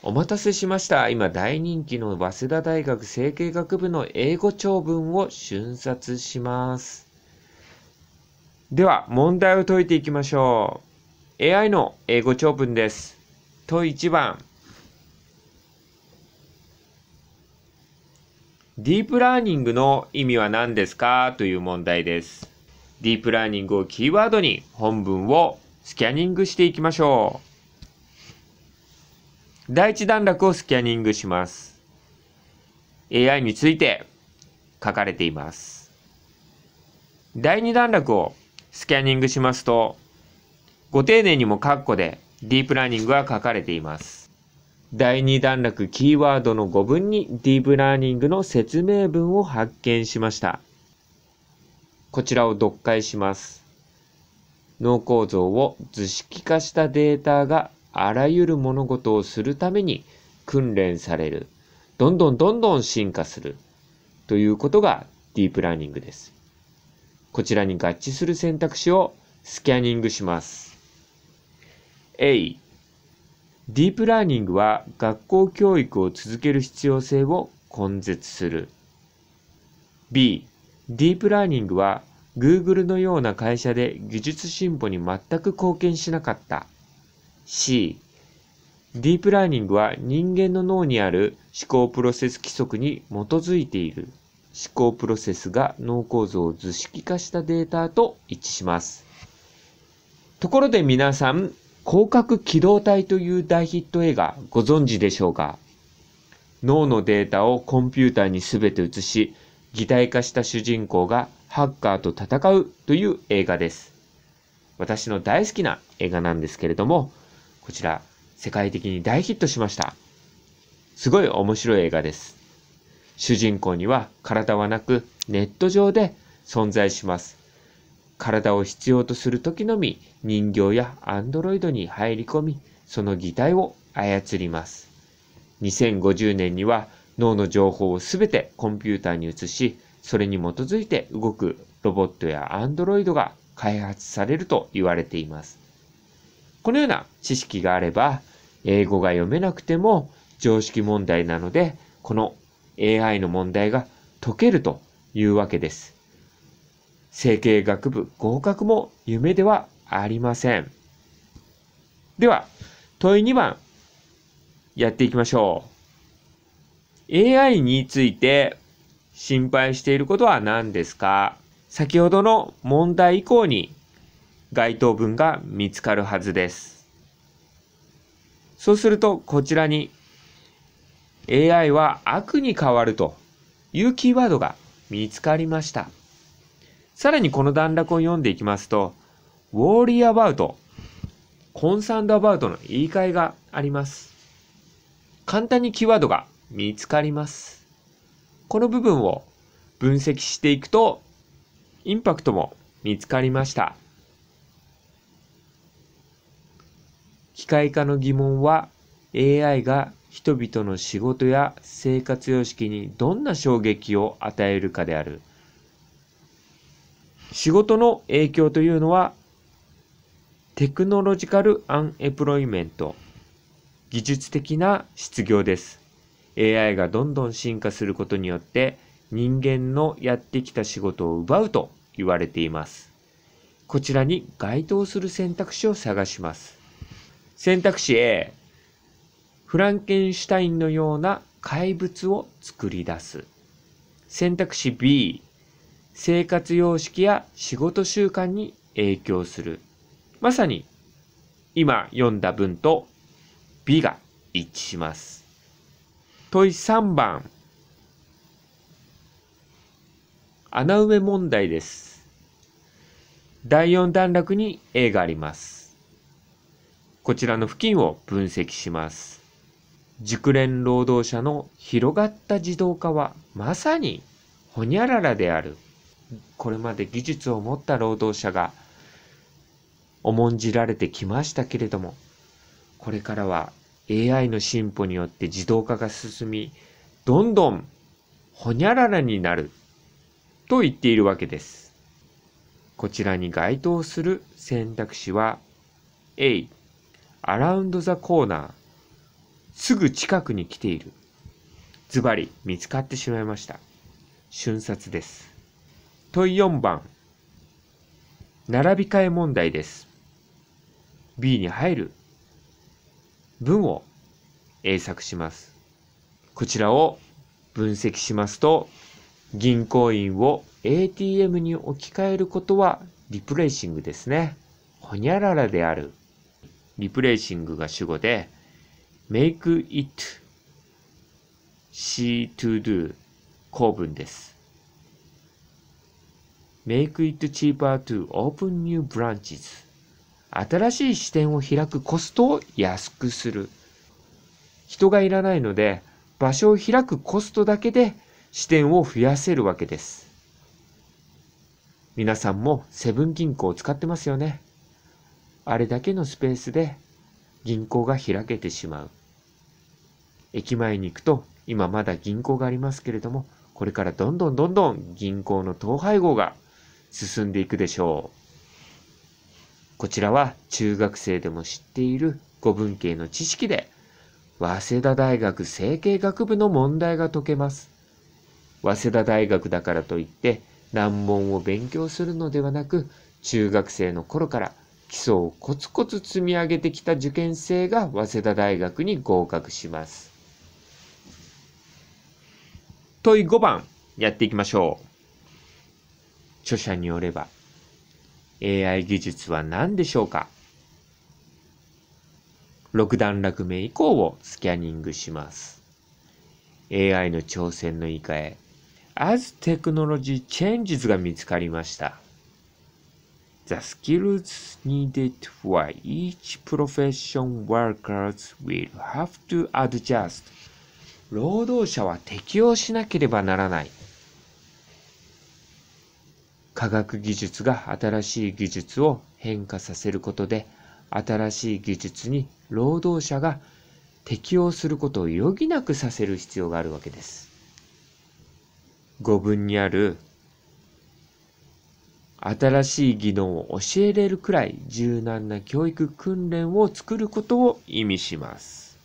お待たせしました。今大人気の早稲田大学整形学部の英語長文を瞬殺します。では、問題を解いていきましょう。AI の英語長文です。問1番。ディープラーニングの意味は何ですかという問題です。ディープラーニングをキーワードに本文をスキャニングしていきましょう。第一段落をスキャニングします。AI について書かれています。第二段落をスキャニングしますと、ご丁寧にもカッコでディープラーニングが書かれています。第2段落キーワードの5分にディープラーニングの説明文を発見しました。こちらを読解します。脳構造を図式化したデータがあらゆる物事をするために訓練される。どんどんどんどん進化する。ということがディープラーニングです。こちらに合致する選択肢をスキャニングします。A ディープラーニングは学校教育を続ける必要性を根絶する。B ディープラーニングは Google のような会社で技術進歩に全く貢献しなかった。C ディープラーニングは人間の脳にある思考プロセス規則に基づいている思考プロセスが脳構造を図式化したデータと一致しますところで皆さん広角機動隊という大ヒット映画ご存知でしょうか脳のデータをコンピューターに全て移し擬態化した主人公がハッカーと戦うという映画です私の大好きな映画なんですけれどもこちら、世界的に大ヒットしました。すごい面白い映画です。主人公には体はなくネット上で存在します。体を必要とする時のみ人形やアンドロイドに入り込み、その擬態を操ります。2050年には脳の情報をすべてコンピューターに移し、それに基づいて動くロボットやアンドロイドが開発されると言われています。このような知識があれば、英語が読めなくても常識問題なので、この AI の問題が解けるというわけです。整形学部合格も夢ではありません。では、問い2番、やっていきましょう。AI について心配していることは何ですか先ほどの問題以降に該当文が見つかるはずです。そうすると、こちらに AI は悪に変わるというキーワードが見つかりました。さらにこの段落を読んでいきますと、worry about、concerned about の言い換えがあります。簡単にキーワードが見つかります。この部分を分析していくと、インパクトも見つかりました。機械化の疑問は AI が人々の仕事や生活様式にどんな衝撃を与えるかである。仕事の影響というのはテクノロジカル・アンエプロイメント、技術的な失業です。AI がどんどん進化することによって人間のやってきた仕事を奪うと言われています。こちらに該当する選択肢を探します。選択肢 A、フランケンシュタインのような怪物を作り出す。選択肢 B、生活様式や仕事習慣に影響する。まさに、今読んだ文と B が一致します。問い3番。穴埋め問題です。第4段落に A があります。こちらの付近を分析します。熟練労働者の広がった自動化はまさにほにゃららである。これまで技術を持った労働者が重んじられてきましたけれども、これからは AI の進歩によって自動化が進み、どんどんほにゃららになると言っているわけです。こちらに該当する選択肢は A、アラウンドザコーナー、すぐ近くに来ている。ズバリ見つかってしまいました。瞬殺です。問4番。並び替え問題です。B に入る文を英作します。こちらを分析しますと、銀行員を ATM に置き換えることはリプレイシングですね。ほにゃららである。リプレイシングが主語で、make it s e e to do 構文です。make it cheaper to open new branches 新しい視点を開くコストを安くする。人がいらないので、場所を開くコストだけで視点を増やせるわけです。皆さんもセブン銀行を使ってますよね。あれだけのスペースで銀行が開けてしまう。駅前に行くと、今まだ銀行がありますけれども、これからどんどんどんどん銀行の統廃合が進んでいくでしょう。こちらは中学生でも知っている語文系の知識で、早稲田大学政経学部の問題が解けます。早稲田大学だからといって難問を勉強するのではなく、中学生の頃から基礎をコツコツ積み上げてきた受験生が早稲田大学に合格します。問い5番、やっていきましょう。著者によれば、AI 技術は何でしょうか6段落目以降をスキャニングします。AI の挑戦の言い換え、As Technology Changes が見つかりました。The skills needed for each profession workers will have to adjust. 労働者は適応しなければならない。科学技術が新しい技術を変化させることで、新しい技術に労働者が適応することを余儀なくさせる必要があるわけです。語文にある新しい技能を教えれるくらい柔軟な教育訓練を作ることを意味します。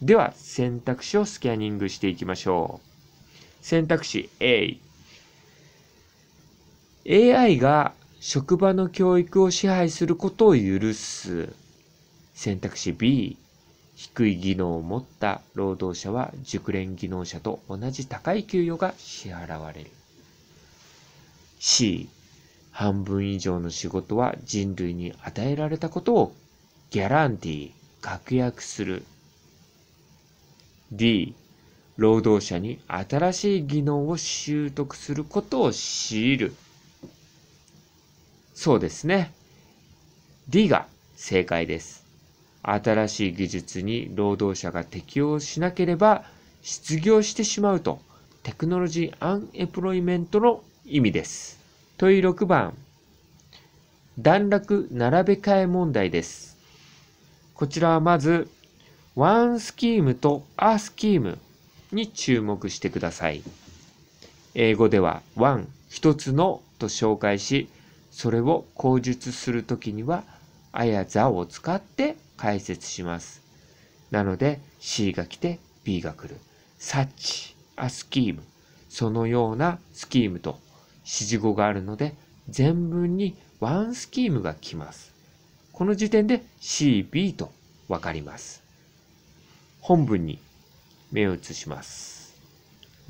では選択肢をスキャニングしていきましょう。選択肢 A。AI が職場の教育を支配することを許す。選択肢 B。低い技能を持った労働者は熟練技能者と同じ高い給与が支払われる。C。半分以上の仕事は人類に与えられたことをギャランティー、確約する。D、労働者に新しい技能を習得することを強いる。そうですね。D が正解です。新しい技術に労働者が適応しなければ失業してしまうとテクノロジーアンエプロイメントの意味です。問い6番、段落並べ替え問題です。こちらはまず、ワンスキームとアスキームに注目してください。英語ではワン、一つのと紹介し、それを口述するときには、あやざを使って解説します。なので C が来て B が来る。サッチ、アスキーム、そのようなスキームと指示語があるので、全文にワンスキームが来ます。この時点で CB とわかります。本文に目を移します。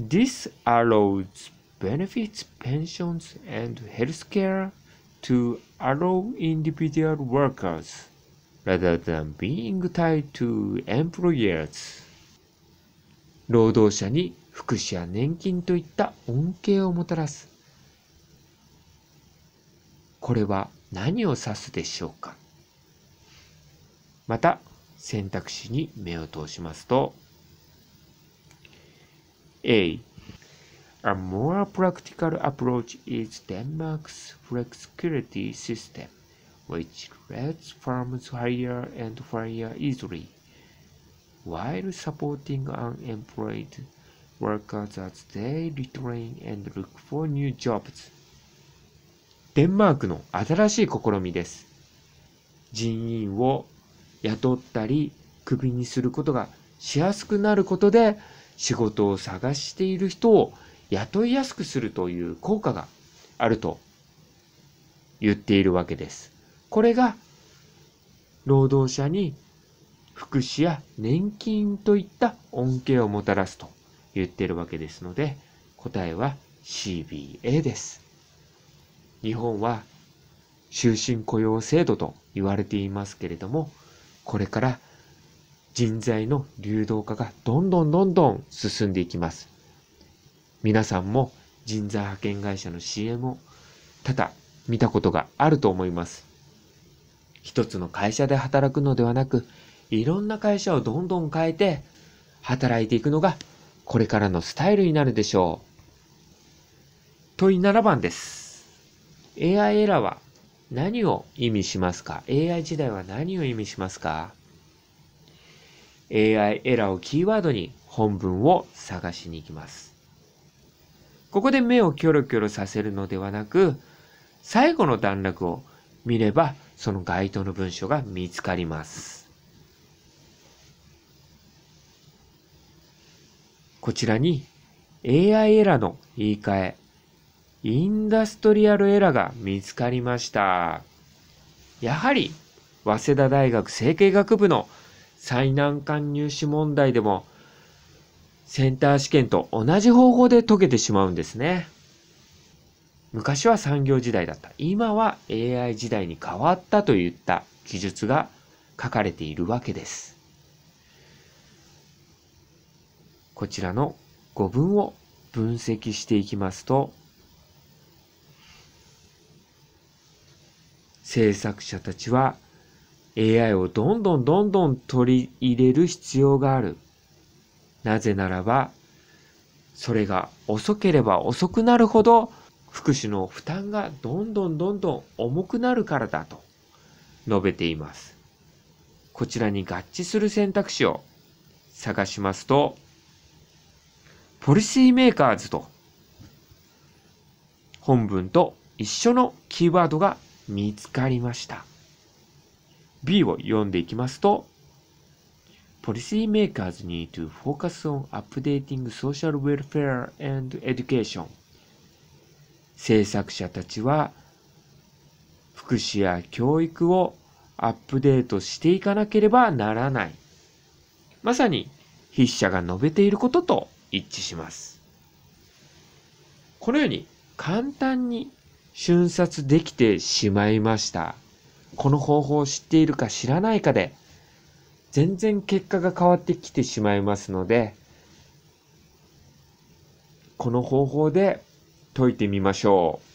This allows benefits, pensions, and healthcare to allow individual workers rather than being tied to employers. 労働者に福祉や年金といった恩恵をもたらすこれは何を指すでしょうかまた選択肢に目を通しますと A A more practical approach is Denmark's flexicurity system, which lets firms hire and fire easily, while supporting unemployed workers as they retrain and look for new jobs. デンマークの新しい試みです。人員を雇ったり、クビにすることがしやすくなることで、仕事を探している人を雇いやすくするという効果があると言っているわけです。これが労働者に福祉や年金といった恩恵をもたらすと言っているわけですので答えは CBA です。日本は終身雇用制度と言われていますけれども、これから人材の流動化がどんどんどんどん進んでいきます。皆さんも人材派遣会社の CM を多々見たことがあると思います。一つの会社で働くのではなく、いろんな会社をどんどん変えて働いていくのがこれからのスタイルになるでしょう。問い7番です。AI エラーは何を意味しますか ?AI 時代は何を意味しますか ?AI エラーをキーワードに本文を探しに行きます。ここで目をキョロキョロさせるのではなく、最後の段落を見れば、その該当の文章が見つかります。こちらに AI エラーの言い換えインダストリアルエラが見つかりました。やはり、早稲田大学整形学部の最難関入試問題でも、センター試験と同じ方法で解けてしまうんですね。昔は産業時代だった。今は AI 時代に変わったといった記述が書かれているわけです。こちらの語文を分析していきますと、制作者たちは AI をどんどんどんどん取り入れる必要がある。なぜならば、それが遅ければ遅くなるほど福祉の負担がどんどんどんどん重くなるからだと述べています。こちらに合致する選択肢を探しますと、ポリシーメーカーズと本文と一緒のキーワードが見つかりました。B を読んでいきますと、Policymakers need to focus on updating social welfare and education. 政策者たちは福祉や教育をアップデートしていかなければならない。まさに筆者が述べていることと一致します。このように簡単に瞬殺できてしまいました。この方法を知っているか知らないかで、全然結果が変わってきてしまいますので、この方法で解いてみましょう。